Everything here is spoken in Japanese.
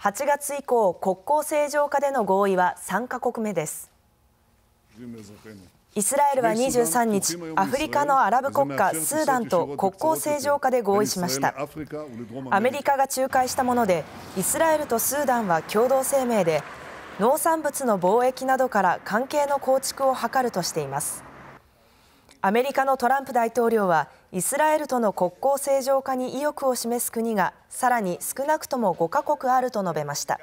8月以降、国交正常化での合意は3カ国目です。イスラエルは23日、アフリカのアラブ国家スーダンと国交正常化で合意しました。アメリカが仲介したもので、イスラエルとスーダンは共同声明で、農産物の貿易などから関係の構築を図るとしています。アメリカのトランプ大統領はイスラエルとの国交正常化に意欲を示す国がさらに少なくとも5カ国あると述べました。